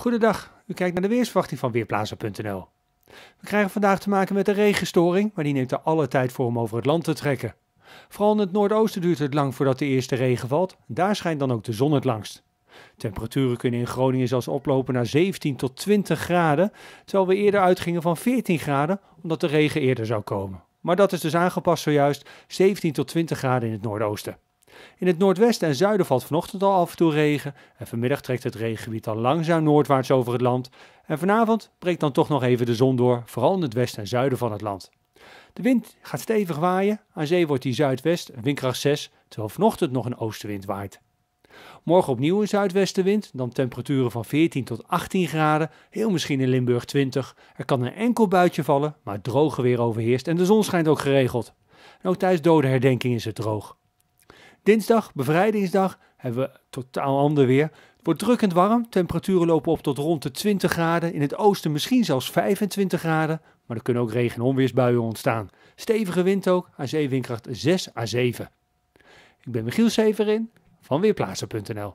Goedendag, u kijkt naar de weersverwachting van Weerplaza.nl. We krijgen vandaag te maken met een regenstoring, maar die neemt er alle tijd voor om over het land te trekken. Vooral in het noordoosten duurt het lang voordat de eerste regen valt. Daar schijnt dan ook de zon het langst. Temperaturen kunnen in Groningen zelfs oplopen naar 17 tot 20 graden, terwijl we eerder uitgingen van 14 graden omdat de regen eerder zou komen. Maar dat is dus aangepast zojuist 17 tot 20 graden in het noordoosten. In het noordwesten en zuiden valt vanochtend al af en toe regen. En vanmiddag trekt het regengebied al langzaam noordwaarts over het land. En vanavond breekt dan toch nog even de zon door, vooral in het westen en zuiden van het land. De wind gaat stevig waaien. Aan zee wordt die zuidwest, windkracht 6, terwijl vanochtend nog een oostenwind waait. Morgen opnieuw een zuidwestenwind, dan temperaturen van 14 tot 18 graden, heel misschien in Limburg 20. Er kan een enkel buitje vallen, maar droge weer overheerst en de zon schijnt ook geregeld. En ook tijdens herdenking is het droog. Dinsdag, bevrijdingsdag, hebben we totaal ander weer. Het wordt drukkend warm. Temperaturen lopen op tot rond de 20 graden. In het oosten misschien zelfs 25 graden. Maar er kunnen ook regen- en onweersbuien ontstaan. Stevige wind ook, aan zeewindkracht 6 à 7. Ik ben Michiel Severin van Weerplaatsen.nl.